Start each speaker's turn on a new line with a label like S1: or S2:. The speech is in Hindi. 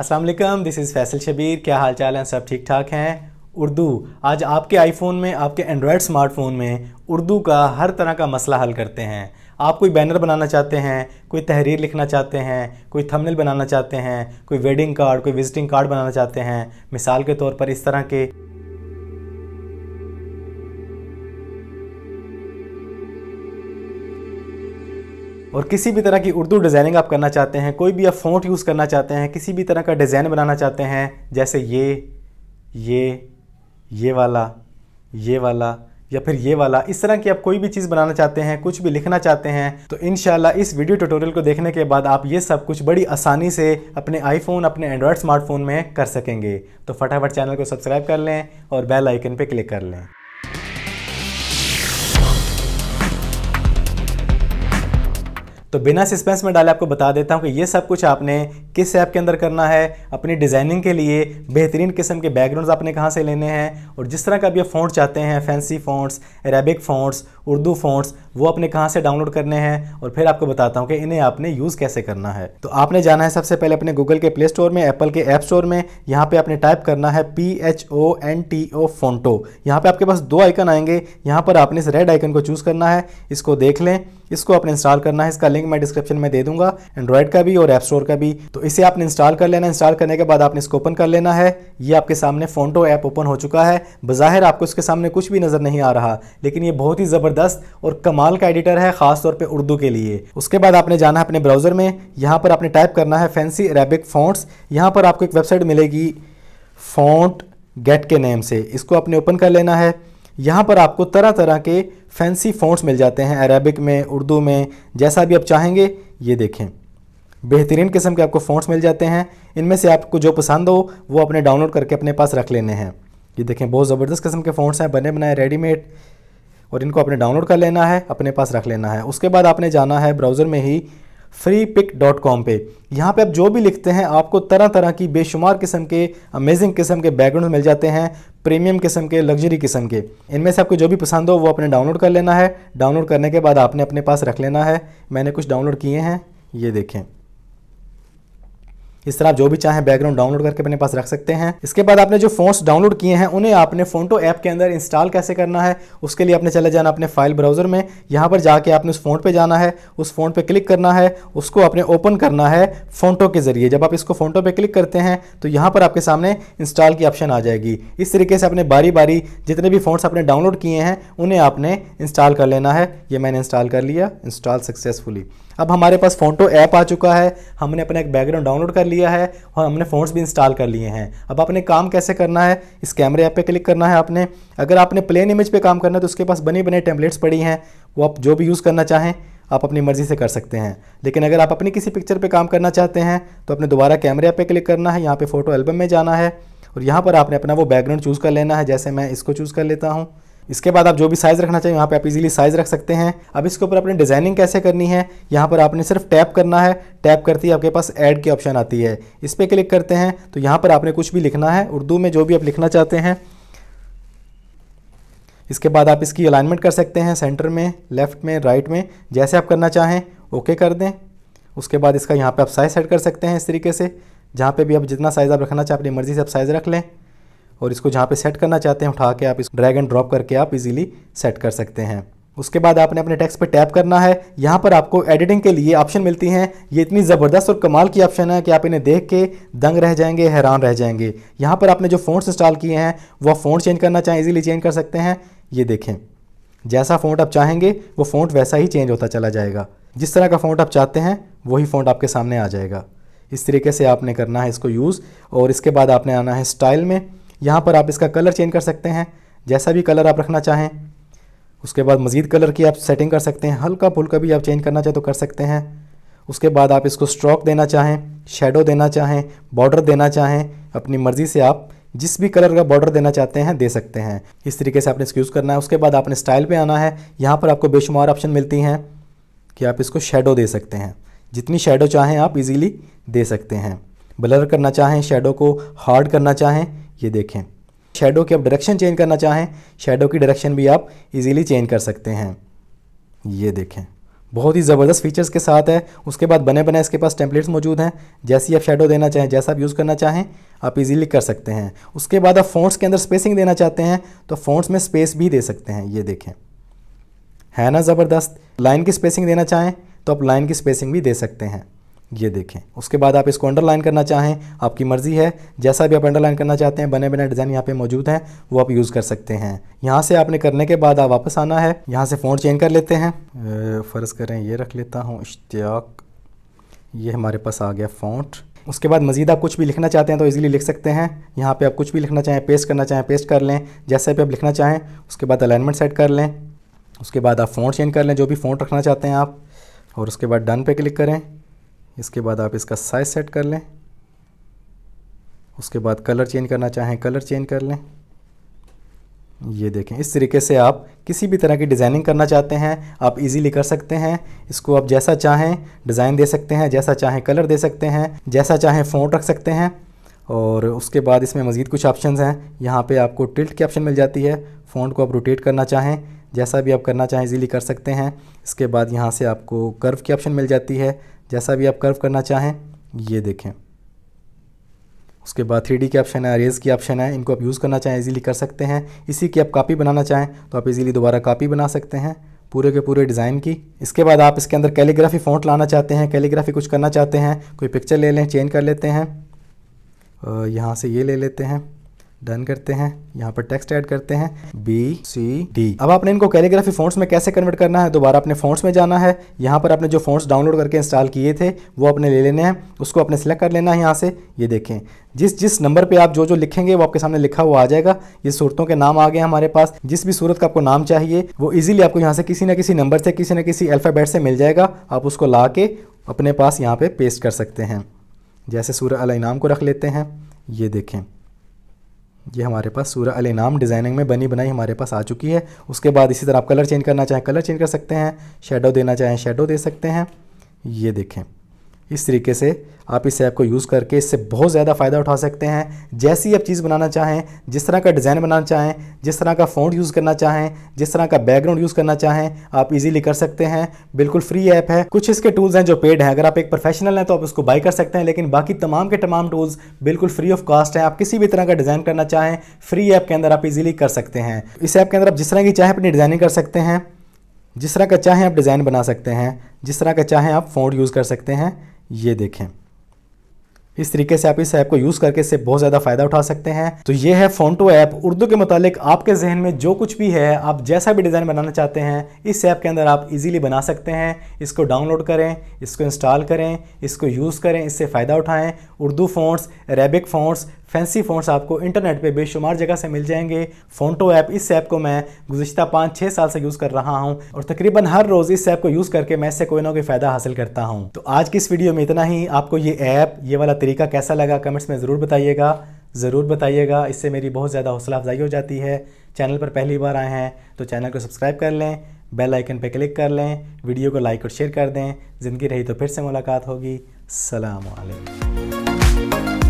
S1: असलम दिस इज़ फैसल शबीर क्या हाल चाल हैं सब ठीक ठाक हैं उर्दू आज आपके आईफोन में आपके एंड्रॉयड स्मार्टफोन में उर्दू का हर तरह का मसला हल करते हैं आप कोई बैनर बनाना चाहते हैं कोई तहरीर लिखना चाहते हैं कोई थंबनेल बनाना चाहते हैं कोई वेडिंग कार्ड कोई विजिटिंग कार्ड बनाना चाहते हैं मिसाल के तौर पर इस तरह के और किसी भी तरह की उर्दू डिज़ाइनिंग आप करना चाहते हैं कोई भी आप फ़ॉन्ट यूज़ करना चाहते हैं किसी भी तरह का डिज़ाइन बनाना चाहते हैं जैसे ये ये ये वाला ये वाला या फिर ये वाला इस तरह की आप कोई भी चीज़ बनाना चाहते हैं कुछ भी लिखना चाहते हैं तो इन इस वीडियो ट्यूटोरियल को देखने के बाद आप ये सब कुछ बड़ी आसानी से अपने आईफोन अपने एंड्रॉयड स्मार्टफोन में कर सकेंगे तो फटाफट चैनल को सब्सक्राइब कर लें और बेल आइकन पर क्लिक कर लें तो बिना सस्पेंस में डाले आपको बता देता हूँ कि ये सब कुछ आपने किस ऐप के अंदर करना है अपनी डिज़ाइनिंग के लिए बेहतरीन किस्म के बैकग्राउंड्स आपने कहाँ से लेने हैं और जिस तरह का भी आप फ़ॉन्ट चाहते हैं fancy fonts Arabic fonts Urdu fonts वो अपने कहाँ से डाउनलोड करने हैं और फिर आपको बताता हूँ कि इन्हें आपने यूज़ कैसे करना है तो आपने जाना है सबसे पहले अपने गूगल के प्ले स्टोर में एप्पल के ऐप स्टोर में यहाँ पर आपने टाइप करना है P H O N T O Phonto यहाँ पर आपके पास दो आइकन आएंगे यहाँ पर आपने इस रेड आइकन को चूज़ करना है इसको देख लें इसको आपने इंस्टॉल करना है इसका लिंक मैं डिस्क्रिप्शन में दे दूंगा एंड्रॉइड का भी और ऐप स्टोर का भी तो इसे आपने इंस्टॉल कर लेना इंस्टॉल करने के बाद आपने इसको ओपन कर लेना है ये आपके सामने फ़ोनटो ऐप ओपन हो चुका है बाहर आपको इसके सामने कुछ भी नज़र नहीं आ रहा लेकिन ये बहुत ही ज़बरदस्त और कमाल का एडिटर है खासतौर पर उर्दू के लिए उसके बाद आपने जाना है अपने ब्राउज़र में यहाँ पर आपने टाइप करना है फैंसी अरेबिक फोन्ट्स यहाँ पर आपको एक वेबसाइट मिलेगी फ़ॉन्ट गेट के नेम से इसको आपने ओपन कर लेना है यहाँ पर आपको तरह तरह के फैंसी फ़ॉन्ट्स मिल जाते हैं अरेबिक में उर्दू में जैसा भी आप चाहेंगे ये देखें बेहतरीन किस्म के आपको फ़ॉन्ट्स मिल जाते हैं इनमें से आपको जो पसंद हो वो अपने डाउनलोड करके अपने पास रख लेने हैं ये देखें बहुत ज़बरदस्त किस्म के फ़ॉन्ट्स हैं बने बनाए रेडीमेड और इनको आपने डाउनलोड कर लेना है अपने पास रख लेना है उसके बाद आपने जाना है ब्राउज़र में ही फ्री पिक डॉट कॉम पर यहाँ पे आप जो भी लिखते हैं आपको तरह तरह की बेशुमार किस्म के अमेजिंग किस्म के बैकग्राउंड मिल जाते हैं प्रीमियम किस्म के लग्जरी किस्म के इनमें से आपको जो भी पसंद हो वो अपने डाउनलोड कर लेना है डाउनलोड करने के बाद आपने अपने पास रख लेना है मैंने कुछ डाउनलोड किए हैं ये देखें इस तरह आप जो भी चाहें बैकग्राउंड डाउनलोड करके अपने पास रख सकते हैं इसके बाद आपने जो फोन्स डाउनलोड किए हैं उन्हें आपने फोटो ऐप के अंदर इंस्टॉल कैसे करना है उसके लिए आपने चले जाना अपने फाइल ब्राउजर में यहाँ पर जाके आपने उस फोन पर जाना है उस फोन पर क्लिक करना है उसको आपने ओपन करना है फोटो के जरिए जब आप इसको फोटो पर क्लिक करते हैं तो यहाँ पर आपके सामने इंस्टॉल की ऑप्शन आ जाएगी इस तरीके से आपने बारी बारी जितने भी फोन्स आपने डाउनलोड किए हैं उन्हें आपने इंस्टॉल कर लेना है ये मैंने इंस्टॉल कर लिया इंस्टॉल सक्सेसफुली अब हमारे पास फोटो तो ऐप आ चुका है हमने अपना एक बैकग्राउंड डाउनलोड कर लिया है और हमने फ़ोन्स भी इंस्टॉल कर लिए हैं अब आपने काम कैसे करना है इस कैमरे ऐप पे क्लिक करना है आपने अगर आपने प्लेन इमेज पे काम करना है तो उसके पास बने बने टेम्पलेट्स पड़ी हैं वो आप जो भी यूज़ करना चाहें आप अपनी मर्ज़ी से कर सकते हैं लेकिन अगर आप अपनी किसी पिक्चर पर काम करना चाहते हैं तो अपने दोबारा कैमरे ऐप पर क्लिक करना है यहाँ पर फ़ोटो एल्बम में जाना है और यहाँ पर आपने अपना वो बैकग्राउंड चूज़ कर लेना है जैसे मैं इसको चूज़ कर लेता हूँ इसके बाद आप जो भी साइज़ रखना चाहिए यहाँ पे आप इजीली साइज़ रख सकते हैं अब इसके ऊपर अपने डिज़ाइनिंग कैसे करनी है यहाँ पर आपने सिर्फ टैप करना है टैप करते ही आपके पास ऐड की ऑप्शन आती है इस पर क्लिक करते हैं तो यहाँ पर आपने कुछ भी लिखना है उर्दू में जो भी आप लिखना चाहते हैं इसके बाद आप इसकी अलाइनमेंट कर सकते हैं सेंटर में लेफ़्ट में राइट में जैसे आप करना चाहें ओके कर दें उसके बाद इसका यहाँ पर आप साइज़ सेट कर सकते हैं इस तरीके से जहाँ पे भी आप जितना साइज़ आप रखना चाहें अपनी मर्ज़ी से आप साइज़ रख लें और इसको जहाँ पे सेट करना चाहते हैं उठा के आप इस ड्रैग एंड ड्रॉप करके आप इजीली सेट कर सकते हैं उसके बाद आपने अपने टेक्स्ट पर टैप करना है यहाँ पर आपको एडिटिंग के लिए ऑप्शन मिलती हैं ये इतनी ज़बरदस्त और कमाल की ऑप्शन है कि आप इन्हें देख के दंग रह जाएंगे हैरान रह जाएंगे यहाँ पर आपने जो फ़ोन इंस्टॉल किए हैं वो फ़ोन चेंज करना चाहें ईजिली चेंज कर सकते हैं ये देखें जैसा फ़ोन आप चाहेंगे वो फ़ोन वैसा ही चेंज होता चला जाएगा जिस तरह का फ़ोन आप चाहते हैं वही फ़ोन आपके सामने आ जाएगा इस तरीके से आपने करना है इसको यूज़ और इसके बाद आपने आना है स्टाइल में यहाँ पर आप इसका कलर चेंज कर सकते हैं जैसा भी कलर आप रखना चाहें उसके बाद मज़ीद कलर की आप सेटिंग कर सकते हैं हल्का फुल्का भी आप चेंज करना चाहें तो कर सकते हैं उसके बाद आप इसको स्ट्रोक देना चाहें शेडो देना चाहें बॉर्डर देना चाहें अपनी मर्ज़ी से आप जिस भी कलर का बॉर्डर देना चाहते हैं दे सकते हैं इस तरीके से आपने इसको यूज़ करना है उसके बाद आपने स्टाइल पे आना है यहाँ पर आपको बेशुमार ऑप्शन मिलती हैं कि आप इसको शेडो दे सकते हैं जितनी शेडो चाहें आप इजीली दे सकते हैं ब्लर करना चाहें शेडो को हार्ड करना चाहें ये देखें शेडो की आप डायरेक्शन चेंज करना चाहें शेडो की डायरेक्शन भी आप इजीली चेंज कर सकते हैं ये देखें बहुत ही ज़बरदस्त फीचर्स के साथ है उसके बाद बने बने इसके पास टेम्पलेट्स मौजूद हैं जैसी आप शेडो देना चाहें जैसा आप यूज़ करना चाहें आप इजीली कर सकते हैं उसके बाद आप फोन्स के अंदर स्पेसिंग देना चाहते हैं तो फोन्स में स्पेस भी दे सकते हैं ये देखें है ना ज़बरदस्त लाइन की स्पेसिंग देना चाहें तो आप लाइन की स्पेसिंग भी दे सकते हैं ये देखें उसके बाद आप इसको अंडरलाइन करना चाहें आपकी मर्ज़ी है जैसा भी आप अंडरलाइन करना चाहते हैं बने बने डिज़ाइन यहाँ पे मौजूद हैं वो आप यूज़ कर सकते हैं यहाँ से आपने करने के बाद आप वापस आना है यहाँ से फ़ोन चेंज कर लेते हैं फ़र्ज़ करें ये रख लेता हूँ इश्तियाक ये हमारे पास आ गया फ़ोट उसके बाद मजीद आप कुछ भी लिखना चाहते हैं तो इजीली लिख सकते हैं यहाँ पे आप कुछ भी लिखना चाहें पेस्ट करना चाहें पेस्ट कर लें जैसे भी आप लिखना चाहें उसके बाद अलाइनमेंट सेट कर लें उसके बाद आप फ़ॉन्ट चेंज कर लें जो भी फ़ॉन्ट रखना चाहते हैं आप और उसके बाद डन पे क्लिक करें इसके बाद आप इसका साइज़ सेट कर लें उसके बाद कलर चेंज करना चाहें कलर चेंज कर लें ये देखें इस तरीके से आप किसी भी तरह की डिज़ाइनिंग करना चाहते हैं आप इजीली कर सकते हैं इसको आप जैसा चाहें डिज़ाइन दे सकते हैं जैसा चाहें कलर दे सकते हैं जैसा चाहें फ़ोन रख सकते हैं और उसके बाद इसमें मज़ीद कुछ ऑप्शन हैं यहाँ पे आपको टिल्ट की ऑप्शन मिल जाती है फ़ोन को आप रोटेट करना चाहें जैसा भी आप करना चाहें इजीली कर सकते हैं इसके बाद यहाँ से आपको कर्व की ऑप्शन मिल जाती है जैसा भी आप कर्व करना चाहें ये देखें उसके बाद थ्री डी के ऑप्शन है रेज की ऑप्शन है इनको आप यूज़ करना चाहें इजीली कर सकते हैं इसी की आप कापी बनाना चाहें तो आप इजीली दोबारा कापी बना सकते हैं पूरे के पूरे डिज़ाइन की इसके बाद आप इसके अंदर कैलीग्राफी फ़ॉन्ट लाना चाहते हैं कैलीग्राफी कुछ करना चाहते हैं कोई पिक्चर ले लें चेंज कर लेते हैं यहाँ से ये ले लेते हैं डन करते हैं यहाँ पर टेक्स्ट ऐड करते हैं बी सी डी अब आपने इनको कैलीग्राफी फोन्ट्स में कैसे कन्वर्ट करना है दोबारा अपने फोन्ट्स में जाना है यहाँ पर आपने जो फोन्ट्स डाउनलोड करके इंस्टॉल किए थे वो अपने ले लेने हैं उसको अपने सेलेक्ट कर लेना है यहाँ से ये देखें जिस जिस नंबर पे आप जो जो लिखेंगे वो आपके सामने लिखा हुआ आ जाएगा ये सूरतों के नाम आ गए हमारे पास जिस भी सूरत का आपको नाम चाहिए वो ईज़िली आपको यहाँ से किसी न किसी नंबर से किसी न किसी अल्फ़ाबेट से मिल जाएगा आप उसको ला के अपने पास यहाँ पर पेस्ट कर सकते हैं जैसे सूर्य अल इनाम को रख लेते हैं ये देखें ये हमारे पास सूर्य अल नाम डिज़ाइनिंग में बनी बनाई हमारे पास आ चुकी है उसके बाद इसी तरह आप कलर चेंज करना चाहें कलर चेंज कर सकते हैं शेडो देना चाहें शेडो दे सकते हैं ये देखें इस तरीके से आप इस ऐप को यूज़ करके इससे बहुत ज़्यादा फ़ायदा उठा सकते हैं जैसी आप चीज़ बनाना चाहें जिस तरह का डिज़ाइन बनाना चाहें जिस तरह का फ़ॉन्ट यूज़ करना चाहें जिस तरह का बैकग्राउंड यूज़ करना चाहें आप इजीली कर सकते हैं बिल्कुल फ्री ऐप है कुछ इसके टूल्स हैं जो पेड हैं अगर आप एक प्रोफेशनल हैं तो आप उसको बाई कर सकते हैं लेकिन बाकी तमाम के तमाम टूल्स बिल्कुल फ्री ऑफ कॉस्ट हैं आप किसी भी तरह का डिज़ाइन करना चाहें फ्री ऐप के अंदर आप ईजिली कर सकते हैं इस ऐप के अंदर आप जिस तरह की चाहें अपनी डिज़ाइनिंग कर सकते हैं जिस तरह का चाहें आप डिज़ाइन बना सकते हैं जिस तरह का चाहें आप फोन यूज़ कर सकते हैं ये देखें इस तरीके से आप इस ऐप को यूज़ करके इससे बहुत ज़्यादा फ़ायदा उठा सकते हैं तो ये है फ़ोनटो ऐप उर्दू के मुतालिक आपके जहन में जो कुछ भी है आप जैसा भी डिज़ाइन बनाना चाहते हैं इस ऐप के अंदर आप इजीली बना सकते हैं इसको डाउनलोड करें इसको इंस्टॉल करें इसको यूज़ करें इससे फ़ायदा उठाएं Urdu fonts Arabic fonts fancy fonts आपको इंटरनेट पे बेशुमार जगह से मिल जाएंगे फोनटो ऐप इस ऐप को मैं गुजशत पाँच छः साल से यूज़ कर रहा हूँ और तकरीबन हर रोज़ इस ऐप को यूज़ करके मैं इससे कोई ना कोई फ़ायदा हासिल करता हूँ तो आज की इस वीडियो में इतना ही आपको ये ऐप ये वाला तरीका कैसा लगा कमेंट्स में ज़रूर बताइएगा ज़रूर बताइएगा इससे मेरी बहुत ज़्यादा हौसला अफजाई हो जाती है चैनल पर पहली बार आए हैं तो चैनल को सब्सक्राइब कर लें बेल आइकन पर क्लिक कर लें वीडियो को लाइक और शेयर कर दें ज़िंदगी रही तो फिर से मुलाकात होगी सलाम